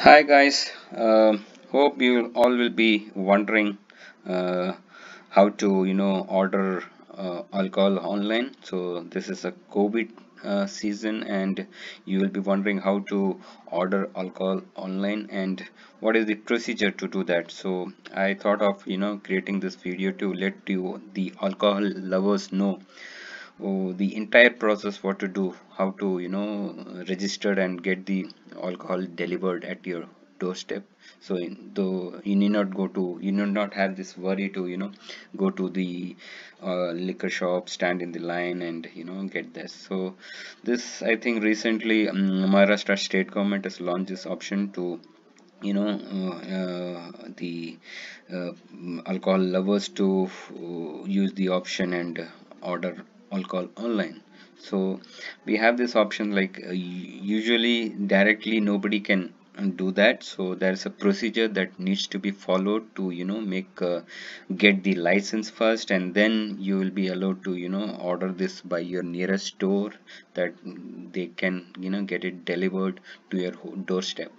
hi guys uh, hope you all will be wondering uh, how to you know order uh, alcohol online so this is a covid uh, season and you will be wondering how to order alcohol online and what is the procedure to do that so i thought of you know creating this video to let you the alcohol lovers know oh, the entire process what to do how to you know register and get the alcohol delivered at your doorstep so though you need not go to you need not have this worry to you know go to the uh, liquor shop stand in the line and you know get this so this i think recently um, maharashtra state government has launched this option to you know uh, uh, the uh, alcohol lovers to uh, use the option and order call online so we have this option like uh, usually directly nobody can uh, do that so there's a procedure that needs to be followed to you know make uh, get the license first and then you will be allowed to you know order this by your nearest store that they can you know get it delivered to your doorstep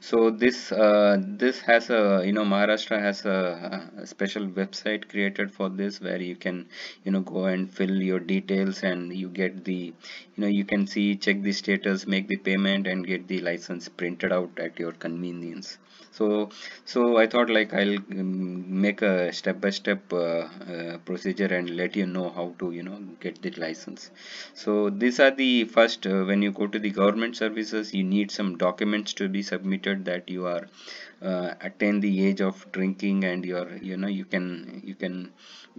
so this uh, this has a you know Maharashtra has a, a, special website created for this where you can you know go and fill your details and you get the you know you can see check the status make the payment and get the license printed out at your convenience so so I thought like I'll um, make a step-by-step -step, uh, uh, procedure and let you know how to you know get the license so these are the first uh, when you go to the government services you need some documents to be submitted that you are uh, attain the age of drinking and you're you know you can you can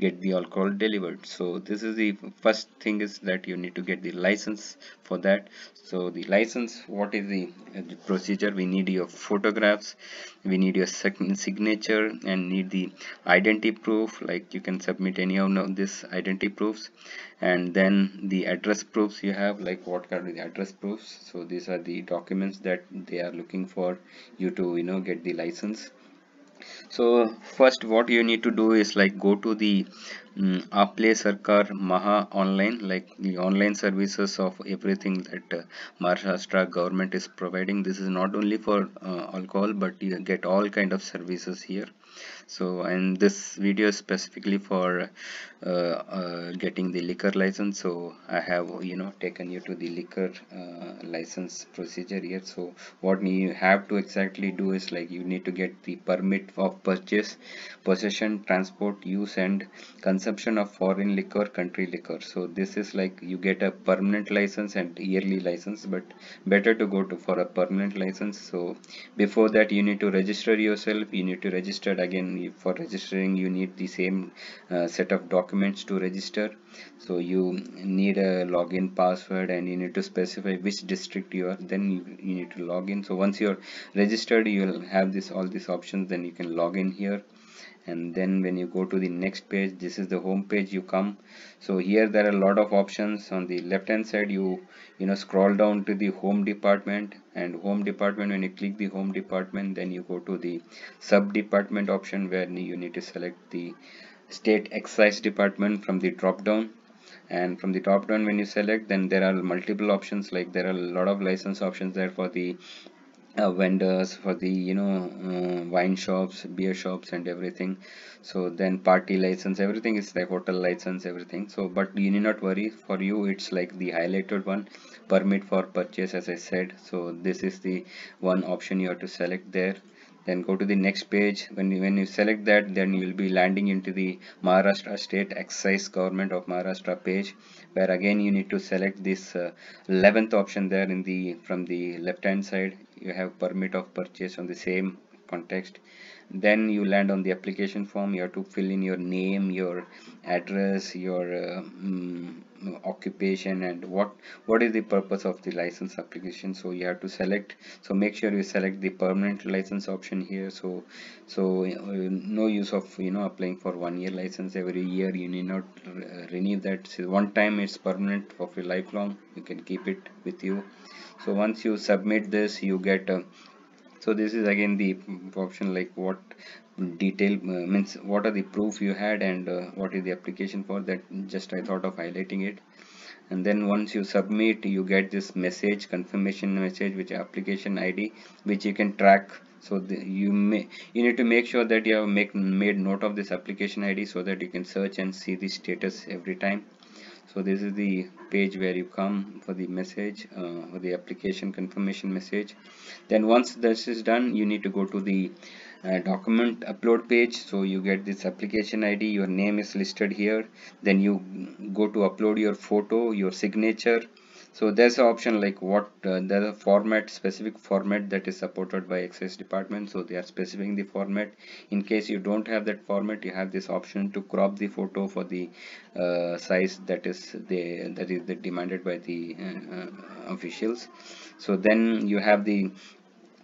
get the alcohol delivered so this is the first thing is that you need to get the license for that so the license what is the, uh, the procedure we need your photographs we need your signature and need the identity proof like you can submit any of this identity proofs and then the address proofs you have like what kind of the address proofs so these are the documents that they are looking for you to you know get the license so first what you need to do is like go to the um, Aple Sarkar Maha online like the online services of everything that uh, Maharashtra government is providing this is not only for uh, alcohol but you get all kind of services here so and this video is specifically for uh, uh, getting the liquor license so I have you know taken you to the liquor uh, license procedure here so what you have to exactly do is like you need to get the permit of purchase possession transport use and consumption of foreign liquor country liquor so this is like you get a permanent license and yearly license but better to go to for a permanent license so before that you need to register yourself you need to register again for registering you need the same uh, set of documents to register so you need a login password and you need to specify which district you are then you, you need to log in so once you're registered you'll have this all these options then you can log in here and then when you go to the next page this is the home page you come so here there are a lot of options on the left hand side you you know scroll down to the home department and home department when you click the home department then you go to the sub department option where you need to select the state excise department from the drop down and from the top down when you select then there are multiple options like there are a lot of license options there for the uh, vendors for the you know uh, wine shops beer shops and everything so then party license everything is like hotel license everything so but you need not worry for you it's like the highlighted one permit for purchase as i said so this is the one option you have to select there then go to the next page when you, when you select that then you will be landing into the Maharashtra state excise government of Maharashtra page where again you need to select this uh, 11th option there in the from the left hand side you have permit of purchase on the same context then you land on the application form you have to fill in your name your address your uh, mm, occupation and what what is the purpose of the license application so you have to select so make sure you select the permanent license option here so so uh, no use of you know applying for one year license every year you need not renew that so one time it's permanent for your lifelong you can keep it with you so once you submit this you get so this is again the option like what detail uh, means what are the proof you had and uh, what is the application for that just I thought of highlighting it and then once you submit you get this message confirmation message which application ID which you can track so the, you may you need to make sure that you have make made note of this application ID so that you can search and see the status every time so this is the page where you come for the message uh, or the application confirmation message then once this is done you need to go to the uh, document upload page so you get this application id your name is listed here then you go to upload your photo your signature so there's an option like what uh, there's a format specific format that is supported by access department so they are specifying the format in case you don't have that format you have this option to crop the photo for the uh, size that is the that is the demanded by the uh, uh officials so then you have the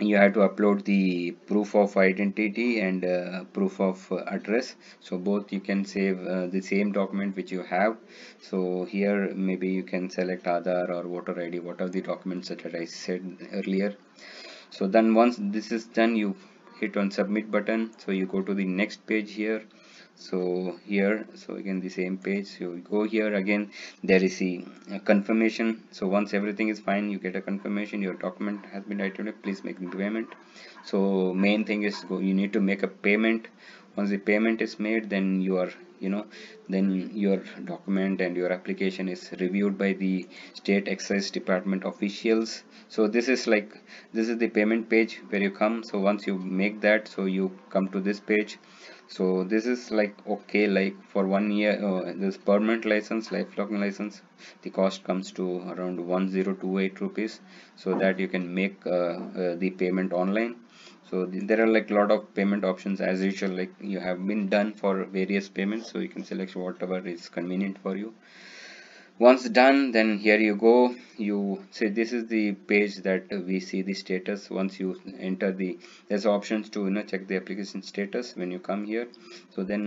you have to upload the proof of identity and uh, proof of uh, address so both you can save uh, the same document which you have so here maybe you can select Aadhaar or voter ID what are the documents that I said earlier so then once this is done you hit on submit button so you go to the next page here so here so again the same page so you go here again there is a, a uh, confirmation so once everything is fine you get a confirmation your document has been downloaded please make the payment so main thing is go, you need to make a payment once the payment is made then you are you know then your document and your application is reviewed by the state excise department officials so this is like this is the payment page where you come so once you make that so you come to this page so this is like okay like for one year uh, this permanent license lifelong license the cost comes to around 1028 rupees so that you can make uh, uh, the payment online so th there are like a lot of payment options as usual like you have been done for various payments so you can select whatever is convenient for you once done then here you go you say this is the page that we see the status once you enter the there's options to you know check the application status when you come here so then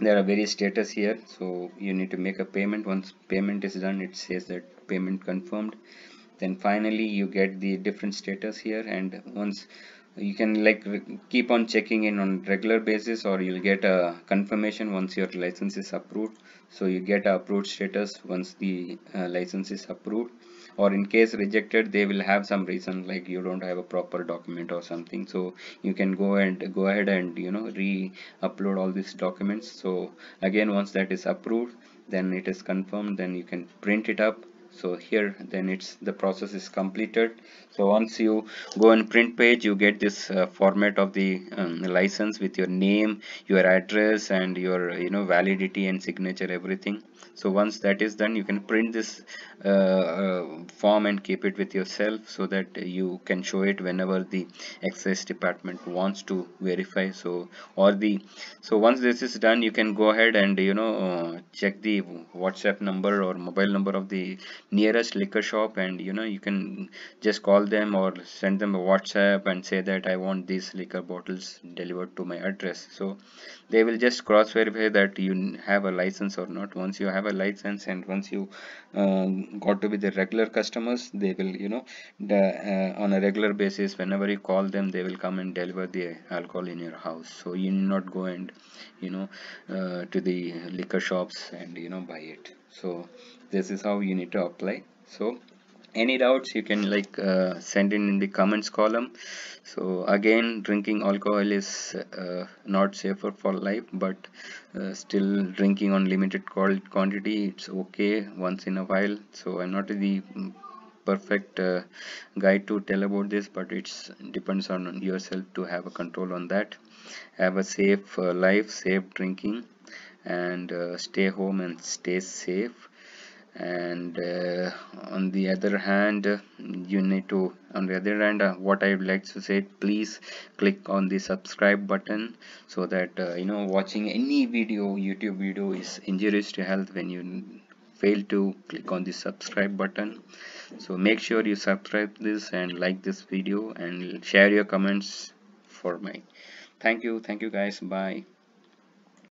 there are various status here so you need to make a payment once payment is done it says that payment confirmed then finally you get the different status here and once you can like keep on checking in on regular basis or you'll get a confirmation once your license is approved so you get a approved status once the uh, license is approved or in case rejected they will have some reason like you don't have a proper document or something so you can go and go ahead and you know re-upload all these documents so again once that is approved then it is confirmed then you can print it up so here then it's the process is completed so once you go and print page you get this uh, format of the um, license with your name your address and your you know validity and signature everything so once that is done you can print this uh, uh, form and keep it with yourself so that you can show it whenever the access department wants to verify so or the so once this is done you can go ahead and you know uh, check the whatsapp number or mobile number of the nearest liquor shop and you know you can just call them or send them a whatsapp and say that i want these liquor bottles delivered to my address so they will just cross verify that you have a license or not once you have a license and once you uh, got to be the regular customers they will you know the, uh, on a regular basis whenever you call them they will come and deliver the alcohol in your house so you not go and you know uh, to the liquor shops and you know buy it so this is how you need to apply so any doubts you can like uh, send in in the comments column so again drinking alcohol is uh, not safer for life but uh, still drinking on limited quantity it's okay once in a while so i'm not the mm, perfect uh, guide to tell about this but it depends on yourself to have a control on that have a safe uh, life safe drinking and uh, stay home and stay safe and uh, on the other hand you need to on the other hand uh, what i would like to say please click on the subscribe button so that uh, you know watching any video youtube video is injurious to health when you fail to click on the subscribe button so make sure you subscribe this and like this video and share your comments for me. thank you thank you guys bye